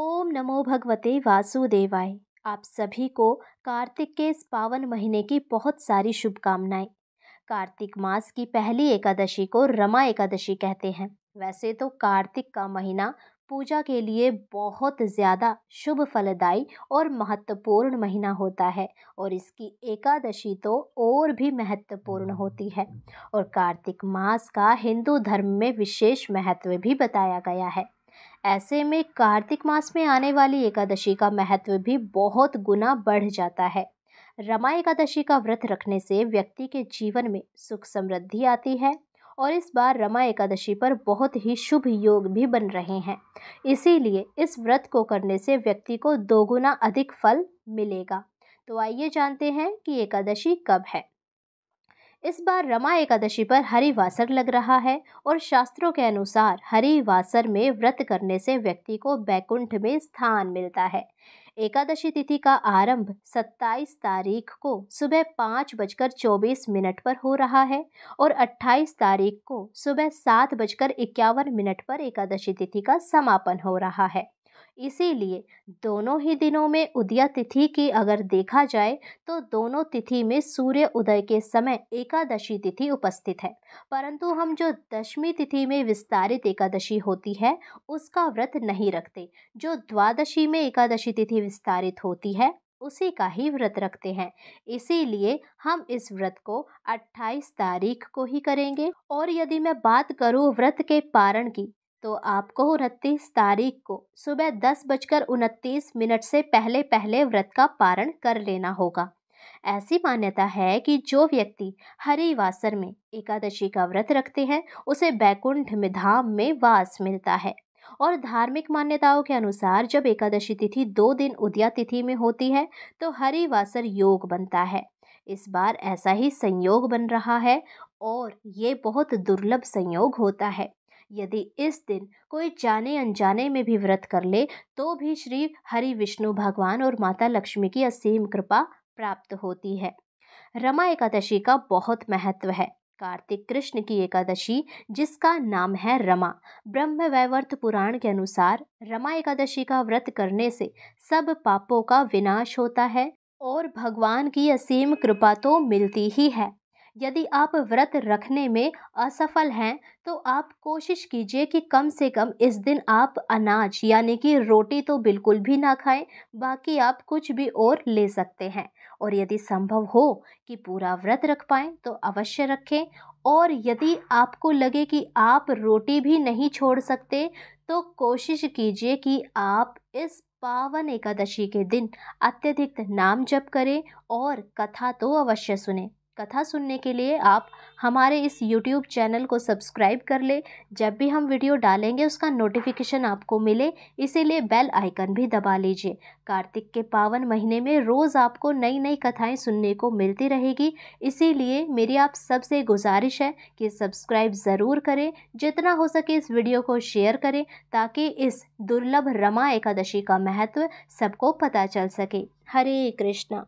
ओम नमो भगवते वासुदेवाय आप सभी को कार्तिक के इस पावन महीने की बहुत सारी शुभकामनाएं कार्तिक मास की पहली एकादशी को रमा एकादशी कहते हैं वैसे तो कार्तिक का महीना पूजा के लिए बहुत ज़्यादा शुभ फलदायी और महत्वपूर्ण महीना होता है और इसकी एकादशी तो और भी महत्वपूर्ण होती है और कार्तिक मास का हिंदू धर्म में विशेष महत्व भी बताया गया है ऐसे में कार्तिक मास में आने वाली एकादशी का महत्व भी बहुत गुना बढ़ जाता है रमा एकादशी का व्रत रखने से व्यक्ति के जीवन में सुख समृद्धि आती है और इस बार रमा एकादशी पर बहुत ही शुभ योग भी बन रहे हैं इसीलिए इस व्रत को करने से व्यक्ति को दोगुना अधिक फल मिलेगा तो आइए जानते हैं कि एकादशी कब है इस बार रमा एकादशी पर हरिवासर लग रहा है और शास्त्रों के अनुसार हरिवासर में व्रत करने से व्यक्ति को बैकुंठ में स्थान मिलता है एकादशी तिथि का आरंभ 27 तारीख को सुबह पाँच बजकर चौबीस मिनट पर हो रहा है और 28 तारीख को सुबह सात बजकर इक्यावन मिनट पर एकादशी तिथि का समापन हो रहा है इसीलिए दोनों ही दिनों में उदया तिथि की अगर देखा जाए तो दोनों तिथि में सूर्य उदय के समय एकादशी तिथि उपस्थित है परंतु हम जो दशमी तिथि में विस्तारित एकादशी होती है उसका व्रत नहीं रखते जो द्वादशी में एकादशी तिथि विस्तारित होती है उसी का ही व्रत रखते हैं इसीलिए हम इस व्रत को 28 तारीख को ही करेंगे और यदि मैं बात करूँ व्रत के पारण की तो आपको उनतीस तारीख को सुबह दस बजकर उनतीस मिनट से पहले पहले व्रत का पारण कर लेना होगा ऐसी मान्यता है कि जो व्यक्ति हरिवासर में एकादशी का व्रत रखते हैं उसे बैकुंठ मिधाम धाम में वास मिलता है और धार्मिक मान्यताओं के अनुसार जब एकादशी तिथि दो दिन उदया तिथि में होती है तो हरिवासर योग बनता है इस बार ऐसा ही संयोग बन रहा है और ये बहुत दुर्लभ संयोग होता है यदि इस दिन कोई जाने अनजाने में भी व्रत कर ले तो भी श्री हरि विष्णु भगवान और माता लक्ष्मी की असीम कृपा प्राप्त होती है रमा एकादशी का बहुत महत्व है कार्तिक कृष्ण की एकादशी जिसका नाम है रमा ब्रह्म वैवर्त पुराण के अनुसार रमा एकादशी का व्रत करने से सब पापों का विनाश होता है और भगवान की असीम कृपा तो मिलती ही है यदि आप व्रत रखने में असफल हैं तो आप कोशिश कीजिए कि कम से कम इस दिन आप अनाज यानी कि रोटी तो बिल्कुल भी ना खाएं बाकी आप कुछ भी और ले सकते हैं और यदि संभव हो कि पूरा व्रत रख पाएँ तो अवश्य रखें और यदि आपको लगे कि आप रोटी भी नहीं छोड़ सकते तो कोशिश कीजिए कि आप इस पावन एकादशी के दिन अत्यधिक नाम जप करें और कथा तो अवश्य सुने कथा सुनने के लिए आप हमारे इस यूट्यूब चैनल को सब्सक्राइब कर ले जब भी हम वीडियो डालेंगे उसका नोटिफिकेशन आपको मिले इसीलिए बेल आइकन भी दबा लीजिए कार्तिक के पावन महीने में रोज़ आपको नई नई कथाएं सुनने को मिलती रहेगी इसीलिए मेरी आप सबसे गुजारिश है कि सब्सक्राइब ज़रूर करें जितना हो सके इस वीडियो को शेयर करें ताकि इस दुर्लभ रमा एकादशी का महत्व सबको पता चल सके हरे कृष्णा